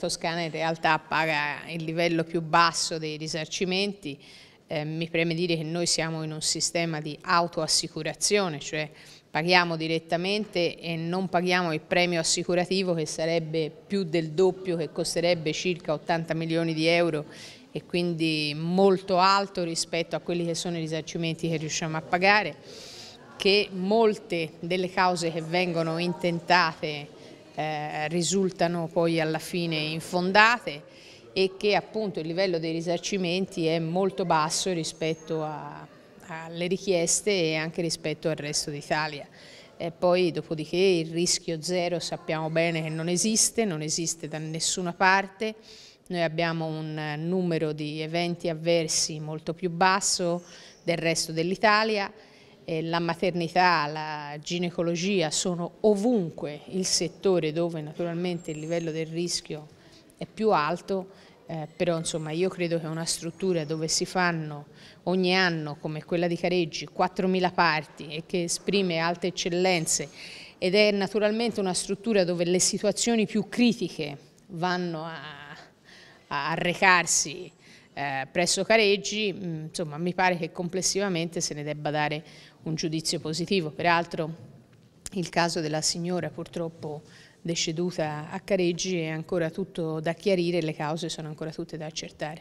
Toscana in realtà paga il livello più basso dei risarcimenti, eh, mi preme dire che noi siamo in un sistema di autoassicurazione, cioè paghiamo direttamente e non paghiamo il premio assicurativo che sarebbe più del doppio, che costerebbe circa 80 milioni di euro e quindi molto alto rispetto a quelli che sono i risarcimenti che riusciamo a pagare, che molte delle cause che vengono intentate eh, risultano poi alla fine infondate e che appunto il livello dei risarcimenti è molto basso rispetto a, alle richieste e anche rispetto al resto d'Italia. E poi dopodiché il rischio zero sappiamo bene che non esiste, non esiste da nessuna parte, noi abbiamo un numero di eventi avversi molto più basso del resto dell'Italia, eh, la maternità, la ginecologia sono ovunque il settore dove naturalmente il livello del rischio è più alto, eh, però insomma io credo che una struttura dove si fanno ogni anno come quella di Careggi 4.000 parti e che esprime alte eccellenze ed è naturalmente una struttura dove le situazioni più critiche vanno a, a recarsi eh, presso Careggi, mm, insomma mi pare che complessivamente se ne debba dare un giudizio positivo. Peraltro il caso della signora purtroppo deceduta a Careggi è ancora tutto da chiarire, le cause sono ancora tutte da accertare.